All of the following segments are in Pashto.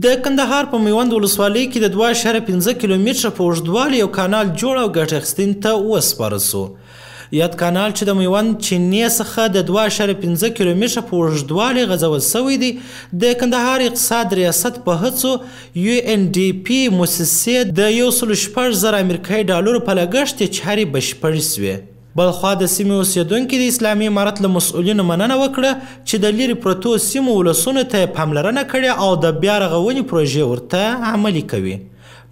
د کندهار په میوند ولسوالۍ کې د 2.5 کیلومتره په اوږدوالي یو کانال جوړ او ګټه اخیستین ته وسپارل سو یاد کانال چې د میوند چینې څخه د 2.5 کیلومتره په اوږدوالي غځول شوی دی د کندهار اقتصاد ریاست په هڅو یو ان ډی پی مؤسسې د 1.6 زره امریکایي ډالر په لګښت چې هرې بشپړې شوه بلخوا د سیمې اوسیدونکو د اسلامي امارت له مسؤلینو مننه وکړه چې د لرې پرتو سیمو ولسونو ته پاملرنه کړې او د بیا رغونې پروژې ورته عملي کوي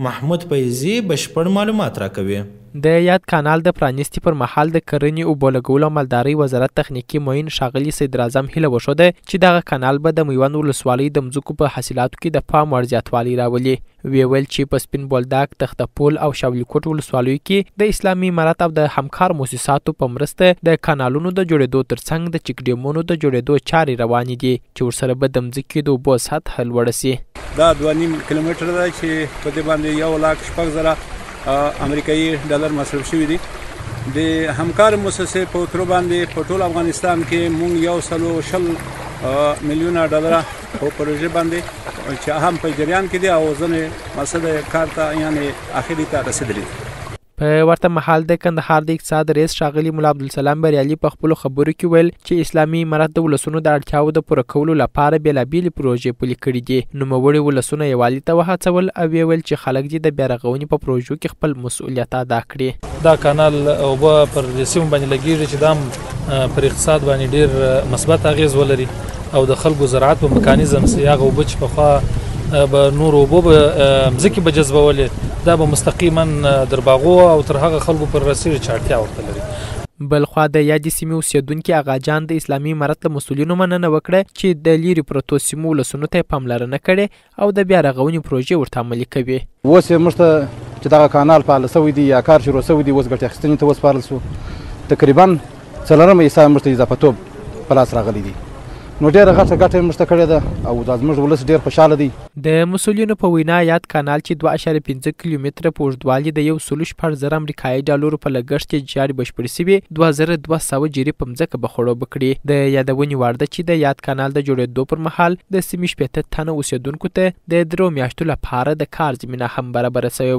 محمود فیضي بشپړ معلومات راکوي د یاد کانال د پرانیستي پر مهال د کرنې او بولګولو مالداري وزارت تخنیکی معین شاغلی سید اعظم هله وشوده چې دغه کانال به د میوند ولسوالۍ د مځکو په حاصلاتو کې د پام وړ زیاتوالی راولي وی ویل چې په سپین بولداک تختپول او شاولکوټ ولسوالیو کې د اسلامي امارات او د همکار مؤسساتو په مرسته د کانالونو د جوړېدو ترڅنګ د چکډیمونو د جوړېدو چارې روانې دي چې ورسره به د مځکې د اوبو سطح لوړه شي دا 2.5 کیلومتر ده چې په دې باندې یو لاک شپږ زره امریکایي ډالر مصرف شوی دی د همکار مؤسسه په تر باندې په ټول افغانستان کې مونږ یو سلو شل میلیونه ډالر په پروژه باندې چې هم په جریان کې دي او ځنه مسله کار ته یعنی اخیری ته رسیدلی په ورته محل د کندهار د اقتصاد رئیس شاغلی مولا عبدالسلام بریالي په خپلو خبرو کې ویل چې اسلامي امارت د ولسونو د اړتیاوو د پوره کولو لپاره بېلابېلې پروژې پلي کړي دي نوموړي ولسونه یووالي ته وهڅول او یې ویل چې خلک دې د بیارغونې په پروژو کې خپل مسؤلیت ادا کړي دا کانال اوبه پر سیمو باندې لګیږي چې دا پر اقتصاد باندې ډیر مثبت اغیز ولري او د خلکو زراعت په میکانیزم سي هغه وبچ په خوا به نور وبو به ځکه به جذبولې دا به مستقیما در باغو او تر هغه خلکو پر رسېږي چې اړتیا ورته لري بل خو د یادې سیمې اوسیدونکو اغا جان د اسلامي امارت له مسولینو مننه وکړه چې د لیری پروتو سیمو لسونو ته پاملرنه کړي او د بیا رغونې پروژې ورته عملي کوي اوس یې مشته چې دغه کانال پاله سوی دی یا کار شروع سوی دی اوس ګټه اخیستنې ته وسپارل سو تقریبا څلرمه یې سم مشته اضافه توب پلاس راغلی دی نو ډیره غټه ګټه موږ ته کړې ده او دا زموږ ولس ډیر خوشاله دی د مسولینو په وینا یاد کانال چې 2.5 کیلومتره په اوږدوالي د یو سل شپږ زره امریکایي ډالرو په لګښت کې جاري بشپړ شوی 2200 جری په مځکه بخړو بکړي د یادونې وارده چې د یاد کانال د جوړېدو پر مهال د سیمې شپته تنه اوسیدونکو ته د درو میاشتو لپاره د کار زمینه هم برابر شوی